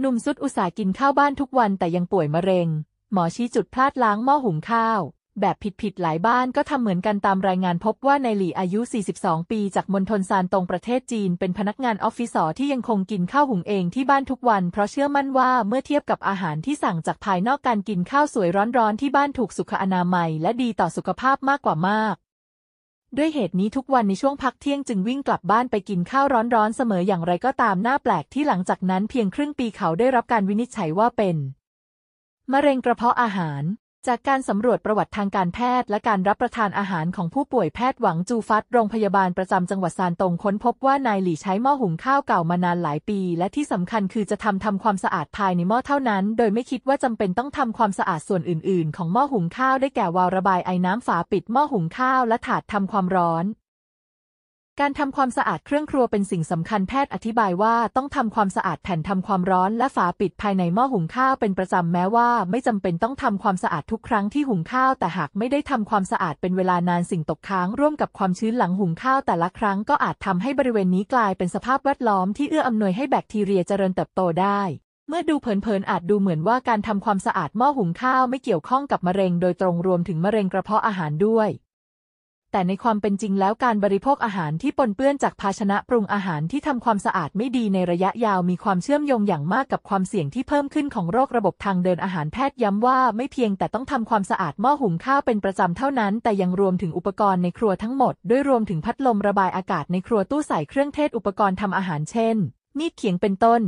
หนุ่มสุดอุตส่าห์กินข้าวบ้านทุกวันแต่ยังป่วยมะเร็ง หมอชี้จุดพลาดล้างหม้อหุงข้าว แบบผิดๆหลายบ้านก็ทำเหมือนกันตามรายงานพบว่าในหลี่อายุ 42 ปี จากมณฑลซานตงประเทศจีน เป็นพนักงานออฟฟิศอที่ยังคงกินข้าวหุงเองที่บ้านทุกวัน เพราะเชื่อมั่นว่าเมื่อเทียบกับอาหารที่สั่งจากภายนอกการกินข้าวสวยร้อนๆที่บ้านถูกสุขอนามัยและดีต่อสุขภาพมากกว่ามากด้วยเหตุนี้ทุกวัน ในช่วงพักเที่ยงจึงวิ่งกลับบ้านไปกินข้าวร้อนๆเสมออย่างไรก็ตามหน้าแปลกที่หลังจากนั้นเพียงครึ่งปีเขาได้รับการวินิจฉัยว่าเป็น มะเร็งกระเพาะอาหารจากการสำรวจประวัติทางการแพทย์และการรับประทานอาหารของผู้ป่วยแพทย์หวังจูฟัตโรงพยาบาลประจำจังหวัดซานตงค้นพบว่านายหลี่ใช้หม้อหุงข้าวเก่ามานานหลายปี และที่สำคัญคือจะทำทำความสะอาดภายในหม้อเท่านั้น โดยไม่คิดว่าจำเป็นต้องทำความสะอาดส่วนอื่นๆ ของหม้อหุงข้าวได้แก่วาล์วระบายไอน้ำฝาปิดหม้อหุงข้าว และถาดทำความร้อนการทำความสะอาดเครื่องครัวเป็นสิ่งสำคัญแพทย์อธิบายว่าต้องทำความสะอาดแผ่นทำความร้อนและฝาปิดภายในหม้อหุงข้าวเป็นประจำแม้ว่าไม่จำเป็นต้องทำความสะอาดทุกครั้งที่หุงข้าวแต่หากไม่ได้ทำความสะอาดเป็นเวลานานสิ่งตกค้างร่วมกับความชื้นหลังหุงข้าวแต่ละครั้งก็อาจทำให้บริเวณนี้กลายเป็นสภาพแวดล้อมที่เอื้ออำนวยให้แบคทีเรียเจริญเติบโตได้เมื่อดูเผินๆอาจดูเหมือนว่าการทำความสะอาดหม้อหุงข้าวไม่เกี่ยวข้องกับมะเร็งโดยตรงรวมถึงมะเร็งกระเพาะอาหารด้วยแต่ในความเป็นจริงแล้วการบริโภคอาหารที่ปนเปื้อนจากภาชนะปรุงอาหารที่ทำความสะอาดไม่ดีในระยะยาวมีความเชื่อมโยงอย่างมากกับความเสี่ยงที่เพิ่มขึ้นของโรคระบบทางเดินอาหารแพทย์ย้ำว่าไม่เพียงแต่ต้องทำความสะอาดหม้อหุงข้าวเป็นประจำเท่านั้นแต่ยังรวมถึงอุปกรณ์ในครัวทั้งหมดด้วยรวมถึงพัดลมระบายอากาศในครัวตู้ใส่เครื่องเทศอุปกรณ์ทำอาหารเช่นมีดเขียงเป็นต้น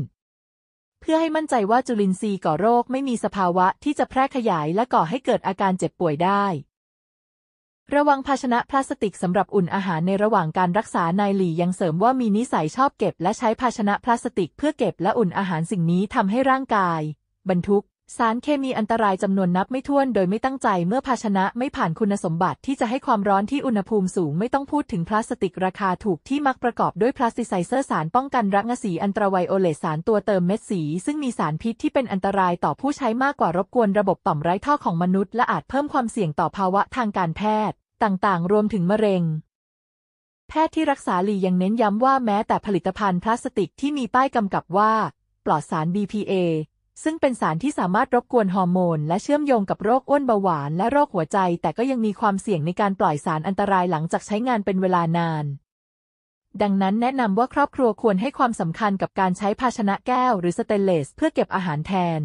เพื่อให้มั่นใจว่าจุลินทรีย์ก่อโรคไม่มีสภาวะที่จะแพร่ขยายและก่อให้เกิดอาการเจ็บป่วยได้ระวังภาชนะพลาสติกสำหรับอุ่นอาหารในระหว่างการรักษานายหลี่ยังเสริมว่ามีนิสัยชอบเก็บและใช้ภาชนะพลาสติกเพื่อเก็บและอุ่นอาหารสิ่งนี้ทำให้ร่างกายบรรทุกสารเคมีอันตรายจำนวนนับไม่ถ้วนโดยไม่ตั้งใจเมื่อภาชนะไม่ผ่านคุณสมบัติที่จะให้ความร้อนที่อุณหภูมิสูง ไม่ต้องพูดถึงพลาสติกราคาถูกที่มักประกอบด้วยพลาสติไซเซอร์สารป้องกันรังสีอันตราไวโอเลตสารตัวเติมเม็ดสี ซึ่งมีสารพิษที่เป็นอันตรายต่อผู้ใช้มากกว่ารบกวนระบบต่อมไร้ท่อของมนุษย์ และอาจเพิ่มความเสี่ยงต่อภาวะทางการแพทย์ ต่างๆ รวมถึงมะเร็ง แพทย์ที่รักษาลียังเน้นย้ำว่าแม้แต่ผลิตภัณฑ์พลาสติกที่มีป้ายกำกับว่า ปลอดสาร BPA ซึ่งเป็นสารที่สามารถรบกวนฮอร์โมน และเชื่อมโยงกับโรคอ้วนเบาหวานและโรคหัวใจ แต่ก็ยังมีความเสี่ยงในการปล่อยสารอันตรายหลังจากใช้งานเป็นเวลานาน ดังนั้นแนะนำว่าครอบครัวควรให้ความสำคัญกับการใช้ภาชนะแก้วหรือสเตนเลส เพื่อเก็บอาหารแทน